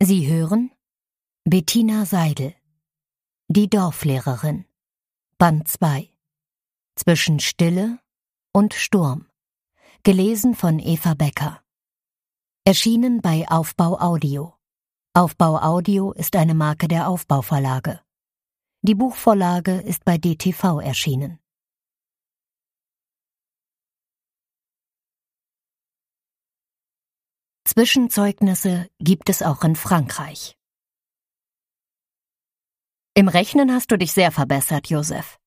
Sie hören Bettina Seidel, die Dorflehrerin, Band 2, Zwischen Stille und Sturm, gelesen von Eva Becker. Erschienen bei Aufbau Audio. Aufbau Audio ist eine Marke der Aufbauverlage. Die Buchvorlage ist bei DTV erschienen. Zwischenzeugnisse gibt es auch in Frankreich. Im Rechnen hast du dich sehr verbessert, Josef.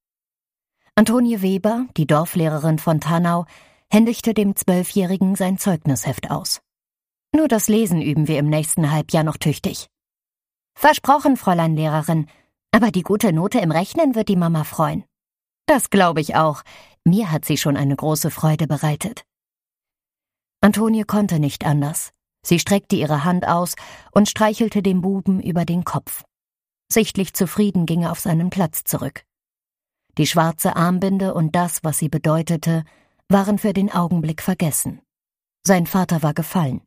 Antonie Weber, die Dorflehrerin von Tanau, händigte dem Zwölfjährigen sein Zeugnisheft aus. Nur das Lesen üben wir im nächsten Halbjahr noch tüchtig. Versprochen, Fräulein Lehrerin, aber die gute Note im Rechnen wird die Mama freuen. Das glaube ich auch. Mir hat sie schon eine große Freude bereitet. Antonie konnte nicht anders. Sie streckte ihre Hand aus und streichelte dem Buben über den Kopf. Sichtlich zufrieden ging er auf seinen Platz zurück. Die schwarze Armbinde und das, was sie bedeutete, waren für den Augenblick vergessen. Sein Vater war gefallen.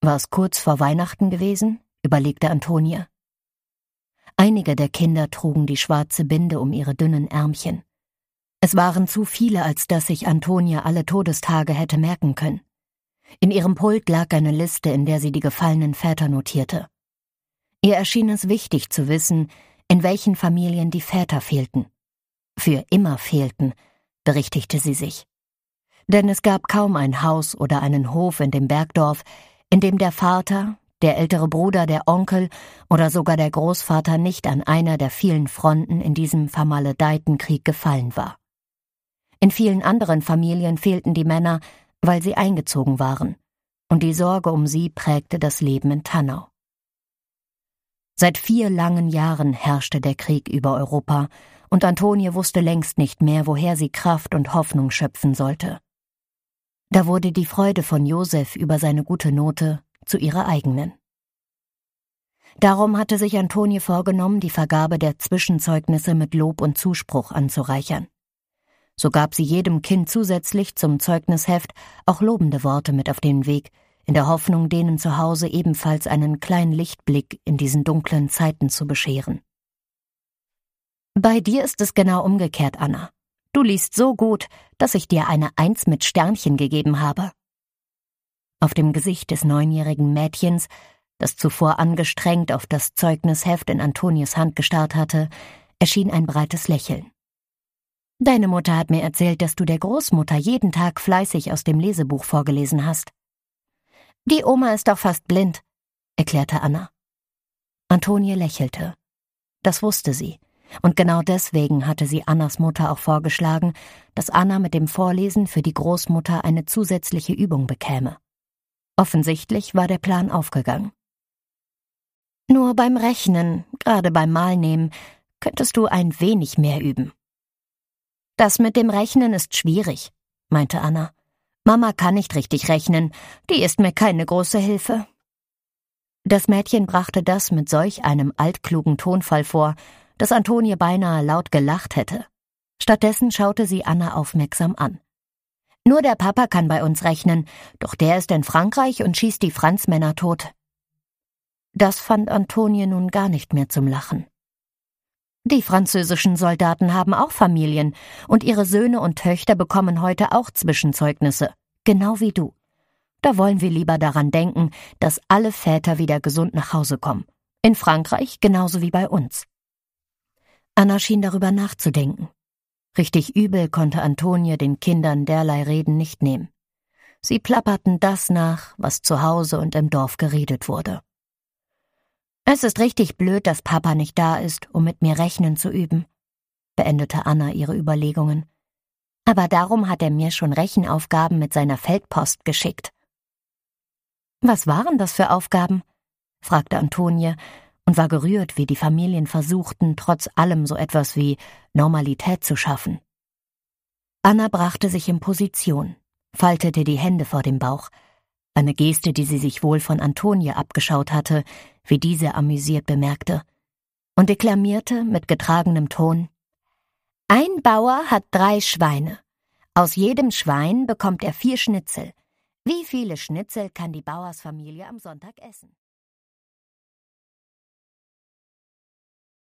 War es kurz vor Weihnachten gewesen? überlegte Antonia. Einige der Kinder trugen die schwarze Binde um ihre dünnen Ärmchen. Es waren zu viele, als dass sich Antonia alle Todestage hätte merken können. In ihrem Pult lag eine Liste, in der sie die gefallenen Väter notierte. Ihr erschien es wichtig zu wissen, in welchen Familien die Väter fehlten. Für immer fehlten, berichtigte sie sich. Denn es gab kaum ein Haus oder einen Hof in dem Bergdorf, in dem der Vater, der ältere Bruder, der Onkel oder sogar der Großvater nicht an einer der vielen Fronten in diesem vermaledeiten Krieg gefallen war. In vielen anderen Familien fehlten die Männer, weil sie eingezogen waren, und die Sorge um sie prägte das Leben in Tannau. Seit vier langen Jahren herrschte der Krieg über Europa, und Antonie wusste längst nicht mehr, woher sie Kraft und Hoffnung schöpfen sollte. Da wurde die Freude von Josef über seine gute Note zu ihrer eigenen. Darum hatte sich Antonie vorgenommen, die Vergabe der Zwischenzeugnisse mit Lob und Zuspruch anzureichern. So gab sie jedem Kind zusätzlich zum Zeugnisheft auch lobende Worte mit auf den Weg, in der Hoffnung, denen zu Hause ebenfalls einen kleinen Lichtblick in diesen dunklen Zeiten zu bescheren. Bei dir ist es genau umgekehrt, Anna. Du liest so gut, dass ich dir eine Eins mit Sternchen gegeben habe. Auf dem Gesicht des neunjährigen Mädchens, das zuvor angestrengt auf das Zeugnisheft in Antonies Hand gestarrt hatte, erschien ein breites Lächeln. Deine Mutter hat mir erzählt, dass du der Großmutter jeden Tag fleißig aus dem Lesebuch vorgelesen hast. Die Oma ist doch fast blind, erklärte Anna. Antonie lächelte. Das wusste sie, und genau deswegen hatte sie Annas Mutter auch vorgeschlagen, dass Anna mit dem Vorlesen für die Großmutter eine zusätzliche Übung bekäme. Offensichtlich war der Plan aufgegangen. Nur beim Rechnen, gerade beim Malnehmen, könntest du ein wenig mehr üben, das mit dem Rechnen ist schwierig, meinte Anna. Mama kann nicht richtig rechnen, die ist mir keine große Hilfe. Das Mädchen brachte das mit solch einem altklugen Tonfall vor, dass Antonie beinahe laut gelacht hätte. Stattdessen schaute sie Anna aufmerksam an. Nur der Papa kann bei uns rechnen, doch der ist in Frankreich und schießt die Franzmänner tot. Das fand Antonie nun gar nicht mehr zum Lachen. Die französischen Soldaten haben auch Familien, und ihre Söhne und Töchter bekommen heute auch Zwischenzeugnisse, genau wie du. Da wollen wir lieber daran denken, dass alle Väter wieder gesund nach Hause kommen. In Frankreich genauso wie bei uns. Anna schien darüber nachzudenken. Richtig übel konnte Antonia den Kindern derlei Reden nicht nehmen. Sie plapperten das nach, was zu Hause und im Dorf geredet wurde. Es ist richtig blöd, dass Papa nicht da ist, um mit mir rechnen zu üben, beendete Anna ihre Überlegungen. Aber darum hat er mir schon Rechenaufgaben mit seiner Feldpost geschickt. Was waren das für Aufgaben? fragte Antonie und war gerührt, wie die Familien versuchten, trotz allem so etwas wie Normalität zu schaffen. Anna brachte sich in Position, faltete die Hände vor dem Bauch, eine Geste, die sie sich wohl von Antonie abgeschaut hatte, wie diese amüsiert bemerkte, und deklamierte mit getragenem Ton Ein Bauer hat drei Schweine. Aus jedem Schwein bekommt er vier Schnitzel. Wie viele Schnitzel kann die Bauersfamilie am Sonntag essen?